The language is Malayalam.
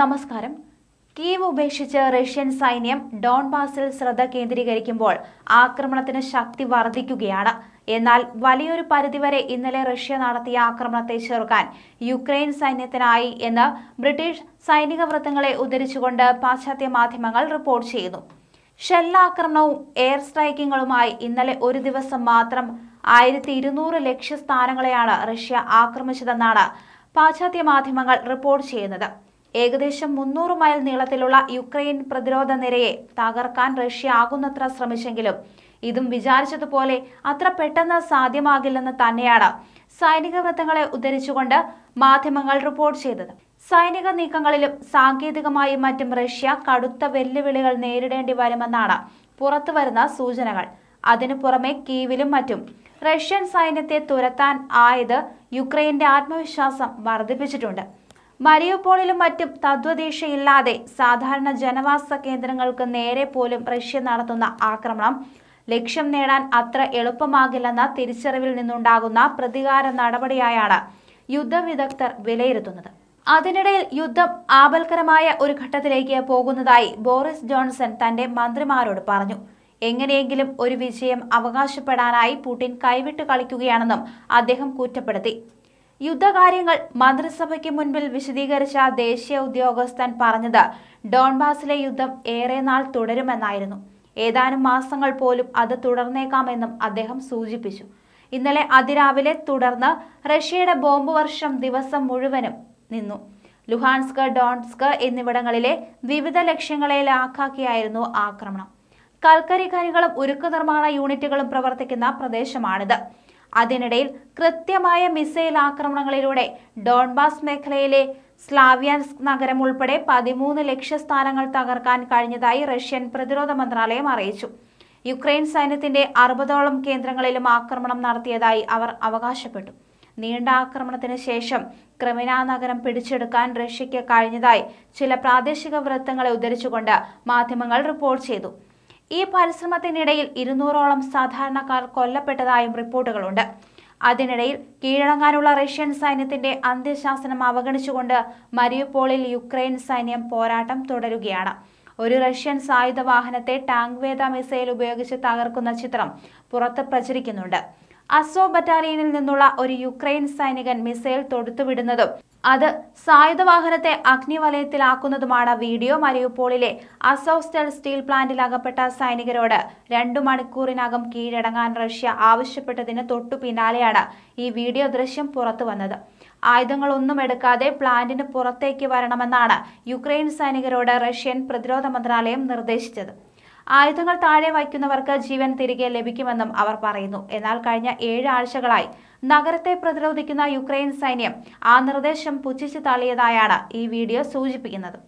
നമസ്കാരം കീവ് ഉപേക്ഷിച്ച് റഷ്യൻ സൈന്യം ഡോൺബാസിൽ ശ്രദ്ധ കേന്ദ്രീകരിക്കുമ്പോൾ ആക്രമണത്തിന് ശക്തി വർദ്ധിക്കുകയാണ് എന്നാൽ വലിയൊരു പരിധിവരെ ഇന്നലെ റഷ്യ നടത്തിയ ആക്രമണത്തെ ചെറുക്കാൻ യുക്രൈൻ സൈന്യത്തിനായി എന്ന് ബ്രിട്ടീഷ് സൈനിക വൃത്തങ്ങളെ ഉദ്ധരിച്ചുകൊണ്ട് പാശ്ചാത്യ മാധ്യമങ്ങൾ റിപ്പോർട്ട് ചെയ്യുന്നു ഷെല്ലാക്രമണവും എയർ സ്ട്രൈക്കിങ്ങുകളുമായി ഇന്നലെ ഒരു ദിവസം മാത്രം ആയിരത്തി ഇരുന്നൂറ് ലക്ഷ്യസ്ഥാനങ്ങളെയാണ് റഷ്യ ആക്രമിച്ചതെന്നാണ് പാശ്ചാത്യ മാധ്യമങ്ങൾ റിപ്പോർട്ട് ചെയ്യുന്നത് ഏകദേശം മുന്നൂറ് മൈൽ നീളത്തിലുള്ള യുക്രൈൻ പ്രതിരോധ നിരയെ തകർക്കാൻ റഷ്യ ആകുന്നത്ര ശ്രമിച്ചെങ്കിലും ഇതും വിചാരിച്ചതുപോലെ അത്ര പെട്ടെന്ന് സാധ്യമാകില്ലെന്ന് തന്നെയാണ് സൈനിക വൃത്തങ്ങളെ ഉദ്ധരിച്ചുകൊണ്ട് മാധ്യമങ്ങൾ റിപ്പോർട്ട് ചെയ്തത് സൈനിക നീക്കങ്ങളിലും സാങ്കേതികമായും മറ്റും റഷ്യ കടുത്ത വെല്ലുവിളികൾ നേരിടേണ്ടി വരുമെന്നാണ് പുറത്തുവരുന്ന സൂചനകൾ അതിനു പുറമെ കീവിലും മറ്റും റഷ്യൻ സൈന്യത്തെ തുരത്താൻ ആയത് യുക്രൈന്റെ ആത്മവിശ്വാസം വർദ്ധിപ്പിച്ചിട്ടുണ്ട് മരിയോപോളിലും മറ്റും തദ്വദേശയില്ലാതെ സാധാരണ ജനവാസ കേന്ദ്രങ്ങൾക്ക് നേരെ പോലും റഷ്യ നടത്തുന്ന ആക്രമണം ലക്ഷ്യം നേടാൻ അത്ര എളുപ്പമാകില്ലെന്ന തിരിച്ചറിവിൽ നിന്നുണ്ടാകുന്ന പ്രതികാര നടപടിയായാണ് യുദ്ധവിദഗ്ധർ വിലയിരുത്തുന്നത് അതിനിടയിൽ യുദ്ധം ആപൽക്കരമായ ഒരു ഘട്ടത്തിലേക്ക് പോകുന്നതായി ബോറിസ് ജോൺസൺ തന്റെ മന്ത്രിമാരോട് പറഞ്ഞു എങ്ങനെയെങ്കിലും ഒരു വിജയം അവകാശപ്പെടാനായി പുടിൻ കൈവിട്ട് കളിക്കുകയാണെന്നും അദ്ദേഹം കുറ്റപ്പെടുത്തി യുദ്ധകാര്യങ്ങൾ മന്ത്രിസഭയ്ക്ക് മുൻപിൽ വിശദീകരിച്ച ദേശീയ ഉദ്യോഗസ്ഥൻ പറഞ്ഞത് ഡോൺബാസിലെ യുദ്ധം ഏറെ നാൾ തുടരുമെന്നായിരുന്നു ഏതാനും മാസങ്ങൾ പോലും അത് തുടർന്നേക്കാമെന്നും അദ്ദേഹം സൂചിപ്പിച്ചു ഇന്നലെ അതിരാവിലെ തുടർന്ന് റഷ്യയുടെ ബോംബ് വർഷം ദിവസം മുഴുവനും നിന്നു ലുഹാൻസ്ക് ഡോൺസ്ക് എന്നിവിടങ്ങളിലെ വിവിധ ലക്ഷ്യങ്ങളെ ലാക്കാക്കിയായിരുന്നു ആക്രമണം കൽക്കരി ഖനികളും ഉരുക്ക് നിർമ്മാണ യൂണിറ്റുകളും പ്രവർത്തിക്കുന്ന പ്രദേശമാണിത് അതിനിടയിൽ കൃത്യമായ മിസൈൽ ആക്രമണങ്ങളിലൂടെ ഡോൺബാസ് മേഖലയിലെ സ്ലാവ്യാൻസ്ക് നഗരം ഉൾപ്പെടെ പതിമൂന്ന് ലക്ഷ്യസ്ഥാനങ്ങൾ തകർക്കാൻ കഴിഞ്ഞതായി റഷ്യൻ പ്രതിരോധ മന്ത്രാലയം അറിയിച്ചു യുക്രൈൻ സൈന്യത്തിന്റെ അറുപതോളം കേന്ദ്രങ്ങളിലും ആക്രമണം നടത്തിയതായി അവർ അവകാശപ്പെട്ടു നീണ്ട ആക്രമണത്തിന് ശേഷം ക്രിമിന നഗരം പിടിച്ചെടുക്കാൻ റഷ്യയ്ക്ക് കഴിഞ്ഞതായി ചില പ്രാദേശിക വൃത്തങ്ങളെ ഉദ്ധരിച്ചുകൊണ്ട് മാധ്യമങ്ങൾ റിപ്പോർട്ട് ചെയ്തു ഈ പരിശ്രമത്തിനിടയിൽ ഇരുന്നൂറോളം സാധാരണക്കാർ കൊല്ലപ്പെട്ടതായും റിപ്പോർട്ടുകളുണ്ട് അതിനിടയിൽ കീഴടങ്ങാനുള്ള റഷ്യൻ സൈന്യത്തിന്റെ അന്ത്യശാസനം അവഗണിച്ചുകൊണ്ട് മരിയപ്പോളിൽ യുക്രൈൻ സൈന്യം പോരാട്ടം തുടരുകയാണ് ഒരു റഷ്യൻ സായുധ വാഹനത്തെ ടാങ്ക് വേദ മിസൈൽ ഉപയോഗിച്ച് തകർക്കുന്ന ചിത്രം പുറത്ത് പ്രചരിക്കുന്നുണ്ട് അസോ ബറ്റാലിയനിൽ നിന്നുള്ള ഒരു യുക്രൈൻ സൈനികൻ മിസൈൽ തൊടുത്തുവിടുന്നതും അത് സായുധ വാഹനത്തെ അഗ്നിവലയത്തിലാക്കുന്നതുമാണ് വീഡിയോ മരിയുപോളിലെ അസോസ്റ്റൽ സ്റ്റീൽ പ്ലാന്റിൽ അകപ്പെട്ട സൈനികരോട് രണ്ടു മണിക്കൂറിനകം കീഴടങ്ങാൻ റഷ്യ ആവശ്യപ്പെട്ടതിന് തൊട്ടു പിന്നാലെയാണ് ഈ വീഡിയോ ദൃശ്യം പുറത്തു വന്നത് ആയുധങ്ങളൊന്നും എടുക്കാതെ പ്ലാന്റിന് പുറത്തേക്ക് വരണമെന്നാണ് യുക്രൈൻ സൈനികരോട് റഷ്യൻ പ്രതിരോധ മന്ത്രാലയം നിർദ്ദേശിച്ചത് ആയുധങ്ങൾ താഴെ വയ്ക്കുന്നവർക്ക് ജീവൻ തിരികെ ലഭിക്കുമെന്നും അവർ പറയുന്നു എന്നാൽ കഴിഞ്ഞ ഏഴാഴ്ചകളായി ആഴ്ചകളായി നഗരത്തെ പ്രതിരോധിക്കുന്ന യുക്രൈൻ സൈന്യം ആ നിർദ്ദേശം പുച്ഛിച്ചു തള്ളിയതായാണ് ഈ വീഡിയോ സൂചിപ്പിക്കുന്നത്